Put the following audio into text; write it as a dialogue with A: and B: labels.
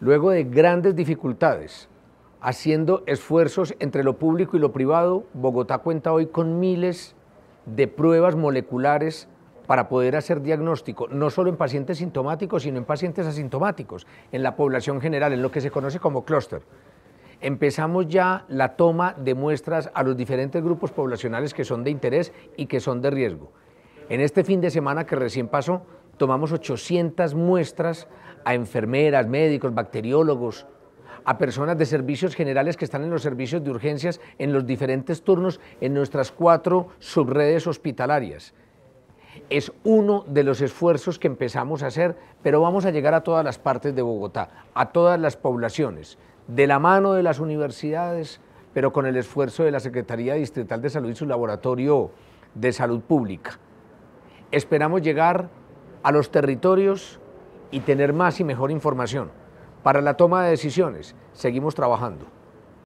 A: luego de grandes dificultades, haciendo esfuerzos entre lo público y lo privado, Bogotá cuenta hoy con miles de pruebas moleculares para poder hacer diagnóstico, no solo en pacientes sintomáticos, sino en pacientes asintomáticos, en la población general, en lo que se conoce como clúster. Empezamos ya la toma de muestras a los diferentes grupos poblacionales que son de interés y que son de riesgo. En este fin de semana que recién pasó, tomamos 800 muestras a enfermeras, médicos, bacteriólogos, a personas de servicios generales que están en los servicios de urgencias en los diferentes turnos en nuestras cuatro subredes hospitalarias. Es uno de los esfuerzos que empezamos a hacer, pero vamos a llegar a todas las partes de Bogotá, a todas las poblaciones, de la mano de las universidades, pero con el esfuerzo de la Secretaría Distrital de Salud y su Laboratorio de Salud Pública. Esperamos llegar a los territorios y tener más y mejor información. Para la toma de decisiones, seguimos trabajando.